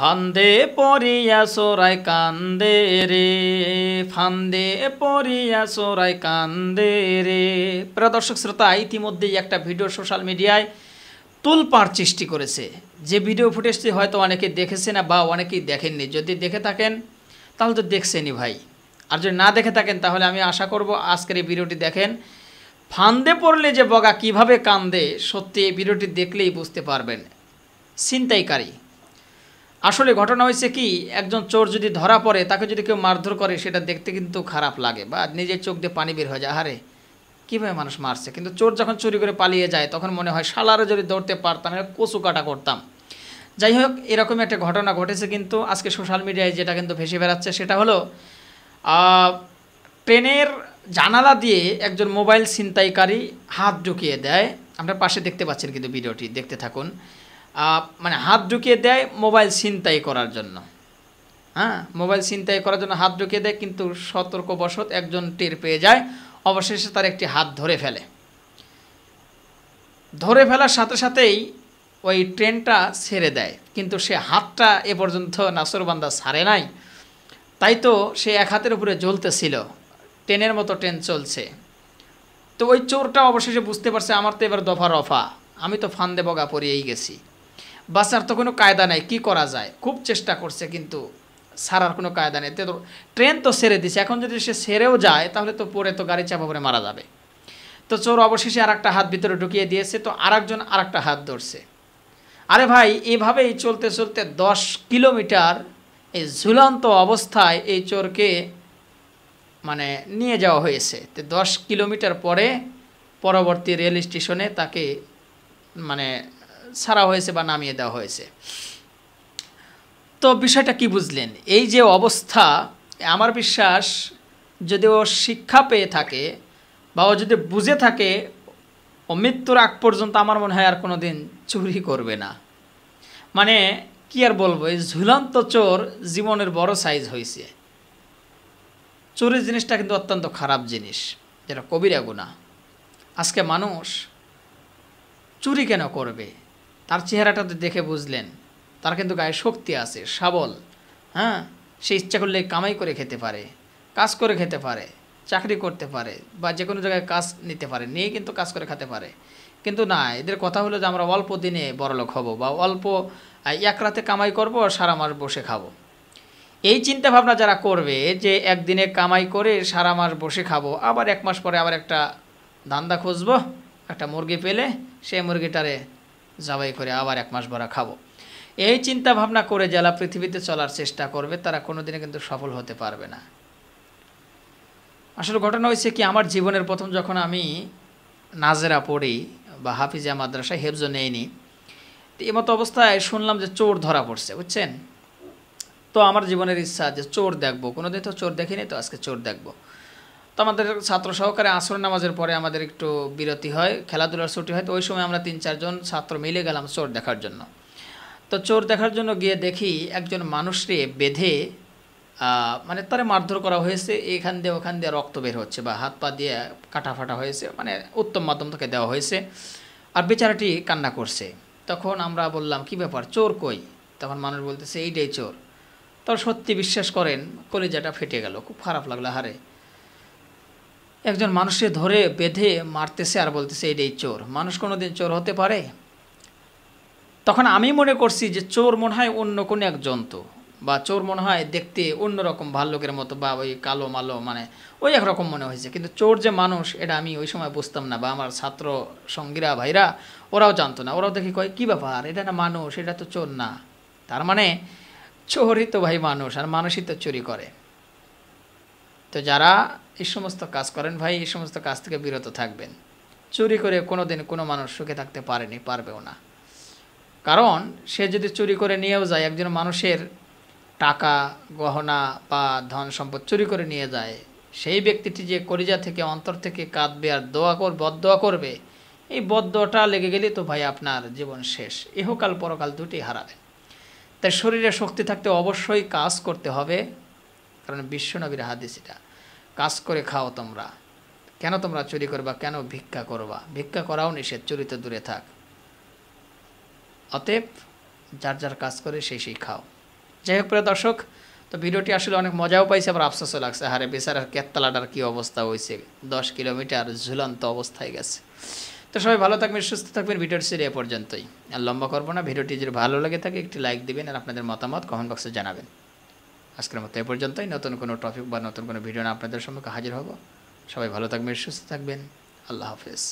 ফান্দে পরিয়া সরাই কান্দে রে ফান্দে পরিয়া সরাই কান্দে রে প্রিয় দর্শক শ্রোতা ইতিমধ্যেই একটা ভিডিও সোশ্যাল মিডিয়ায় তুলপার সৃষ্টি করেছে যে ভিডিও ফুটেজটি হয়তো অনেকে দেখেছে না বা অনেকেই দেখেননি যদি দেখে থাকেন তাহলে তো দেখছেনই ভাই আর যদি না দেখে থাকেন তাহলে আমি আশা করব আজকের এই ভিডিওটি দেখেন ফান্দে পড়লে যে বগা কিভাবে কান্দে সত্যি এই ভিডিওটি দেখলেই বুঝতে পারবেন ছিনতাইকারী আসলে ঘটনা হয়েছে কি একজন চোর যদি ধরা পড়ে তাকে যদি কেউ মারধর করে সেটা দেখতে কিন্তু খারাপ লাগে বা নিজের চোখ দিয়ে পানি বের হয়ে যায় আরে কীভাবে মানুষ মারছে কিন্তু চোর যখন চুরি করে পালিয়ে যায় তখন মনে হয় সালারে যদি দৌড়তে পারতাম এটা কচু কাটা করতাম যাই হোক এরকম একটা ঘটনা ঘটেছে কিন্তু আজকে সোশ্যাল মিডিয়ায় যেটা কিন্তু ভেসে বেড়াচ্ছে সেটা হলো ট্রেনের জানালা দিয়ে একজন মোবাইল ছিনতাইকারী হাত ঢুকিয়ে দেয় আমরা পাশে দেখতে পাচ্ছেন কিন্তু ভিডিওটি দেখতে থাকুন মানে হাত ঢুকিয়ে দেয় মোবাইল ছিনতাই করার জন্য হ্যাঁ মোবাইল ছিনতাই করার জন্য হাত ঢুকিয়ে দেয় কিন্তু সতর্কবশত একজন টের পেয়ে যায় অবশেষে তার একটি হাত ধরে ফেলে ধরে ফেলার সাথে সাথেই ওই ট্রেনটা ছেড়ে দেয় কিন্তু সে হাতটা এ পর্যন্ত নাসরবান্দা ছাড়ে নাই তাই তো সে এক হাতের উপরে জ্বলতেছিল ট্রেনের মতো ট্রেন চলছে তো ওই চোরটা অবশেষে বুঝতে পারছে আমার তো এবার দফা রফা আমি তো ফান্দে বগা পরিয়েই গেছি বাঁচার তো কোনো কায়দা নাই কি করা যায় খুব চেষ্টা করছে কিন্তু সারার কোনো কায়দা নেই তো ট্রেন তো সেরে দিছে এখন যদি সে সেরেও যায় তাহলে তো পরে তো গাড়ি চাপা পরে মারা যাবে তো চোর অবশেষে আর একটা হাত ভিতরে ঢুকিয়ে দিয়েছে তো আরেকজন আর একটা হাত ধরছে আরে ভাই এভাবেই চলতে চলতে দশ কিলোমিটার এই ঝুলন্ত অবস্থায় এই চোরকে মানে নিয়ে যাওয়া হয়েছে তো দশ কিলোমিটার পরে পরবর্তী রেল স্টেশনে তাকে মানে ছাড়া হয়েছে বা নামিয়ে দেওয়া হয়েছে তো বিষয়টা কি বুঝলেন এই যে অবস্থা আমার বিশ্বাস যদি ও শিক্ষা পেয়ে থাকে বা ও যদি বুঝে থাকে ও মৃত্যুর আগ পর্যন্ত আমার মনে হয় আর কোনো দিন চুরি করবে না মানে কি আর বলবো এই ঝুলন্ত চোর জীবনের বড় সাইজ হয়েছে চোরের জিনিসটা কিন্তু অত্যন্ত খারাপ জিনিস যেটা কবিরা গুণা আজকে মানুষ চুরি কেন করবে তার চেহারাটা দেখে বুঝলেন তার কিন্তু গায়ে শক্তি আছে সাবল হ্যাঁ সে ইচ্ছা করলে কামাই করে খেতে পারে কাজ করে খেতে পারে চাকরি করতে পারে বা যে কোনো জায়গায় কাজ নিতে পারে নিয়ে কিন্তু কাজ করে খেতে পারে কিন্তু না এদের কথা হলো যে আমরা অল্প দিনে বড়লোক হব বা অল্প এক রাতে কামাই করব আর সারা মাস বসে খাবো এই চিন্তা ভাবনা যারা করবে যে একদিনে কামাই করে সারা মাস বসে খাবো আবার এক মাস পরে আবার একটা ধান্দা খুঁজবো একটা মুরগি পেলে সেই মুরগিটারে জবাই করে আবার এক মাস ভরা খাবো এই চিন্তা ভাবনা করে যারা পৃথিবীতে চলার চেষ্টা করবে তারা কোনোদিনে কিন্তু সফল হতে পারবে না আসলে ঘটনা হয়েছে কি আমার জীবনের প্রথম যখন আমি নাজেরা পড়ি বা হাফিজা মাদ্রাসা হেফজ নেইনি তো এমতো অবস্থায় শুনলাম যে চোর ধরা পড়ছে বুঝছেন তো আমার জীবনের ইচ্ছা যে চোর দেখবো কোনোদিন তো চোর দেখিনি তো আজকে চোর দেখবো তো আমাদের ছাত্র সহকারে আসর নামাজের পরে আমাদের একটু বিরতি হয় খেলাধুলার ছুটি হয় তো ওই সময় আমরা তিন চারজন ছাত্র মিলে গেলাম চোর দেখার জন্য তো চোর দেখার জন্য গিয়ে দেখি একজন মানুষকে বেঁধে মানে তারে মারধর করা হয়েছে এখান দিয়ে ওখান দিয়ে রক্ত বের হচ্ছে বা হাত পা দিয়ে কাটা ফাটা হয়েছে মানে উত্তম মাধ্যম তাকে দেওয়া হয়েছে আর বেচারাটি কান্না করছে তখন আমরা বললাম কি ব্যাপার চোর কই তখন মানুষ বলতেছে এইটাই চোর তখন সত্যি বিশ্বাস করেন কলেজাটা ফেটে গেল খুব খারাপ লাগলো হারে একজন মানুষকে ধরে বেঁধে মারতেছে আর বলতেছে এটাই চোর মানুষ কোনো দিন চোর হতে পারে তখন আমি মনে করছি যে চোর মনে হয় অন্য কোনো এক জন্তু বা চোর মনে হয় দেখতে অন্যরকম ভাল্লুকের মতো বা ওই কালো মালো মানে ওই একরকম মনে হয়েছে কিন্তু চোর যে মানুষ এটা আমি ওই সময় বুঝতাম না বা আমার ছাত্র সঙ্গীরা ভাইরা ওরাও জানতো না ওরাও দেখি কয় কী ব্যাপার এটা না মানুষ এটা তো চোর না তার মানে চোরই তো ভাই মানুষ আর মানুষই তো চুরি করে তো যারা এই সমস্ত কাজ করেন ভাই এই সমস্ত কাজ থেকে বিরত থাকবেন চুরি করে কোনো দিন কোনো মানুষ সুখে থাকতে পারেনি পারবেও না কারণ সে যদি চুরি করে নিয়েও যায় একজন মানুষের টাকা গহনা বা ধন সম্পদ চুরি করে নিয়ে যায় সেই ব্যক্তিটি যে করিজা থেকে অন্তর থেকে কাঁদবে আর দোয়া কর বদোয়া করবে এই বদোয়াটা লেগে গেলে তো ভাই আপনার জীবন শেষ ইহকাল পরকাল দুটি হারাবেন তাই শরীরে শক্তি থাকতে অবশ্যই কাজ করতে হবে কারণ বিশ্বনবীর হাদিস এটা কাজ করে খাও তোমরা কেন তোমরা চুরি করবা কেন ভিক্ষা করবা ভিক্ষা করাও নিষেধ চুরি তো দূরে থাক অতএব যার যার কাজ করে সেই সেই খাও যাই হোক প্রিয় দর্শক তো ভিডিওটি আসলে অনেক মজাও পাইছে আবার আফসোসও লাগছে হারে বেচারার কেতলাটার কী অবস্থা হয়েছে দশ কিলোমিটার ঝুলন্ত অবস্থায় গেছে তো সবাই ভালো থাকবেন সুস্থ থাকবেন ভিডিওটি সিরিয়া পর্যন্তই আর লম্বা করবো না ভিডিওটি যদি ভালো লাগে থাকে একটি লাইক দিবেন আর আপনাদের মতামত কমেন্ট বক্সে জানাবেন আজকের মতো এ পর্যন্তই নতুন কোনো টপিক বা নতুন কোনো ভিডিও আপনাদের সম্মুখে হাজির হব সবাই ভালো থাকবেন সুস্থ থাকবেন আল্লাহ হাফেজ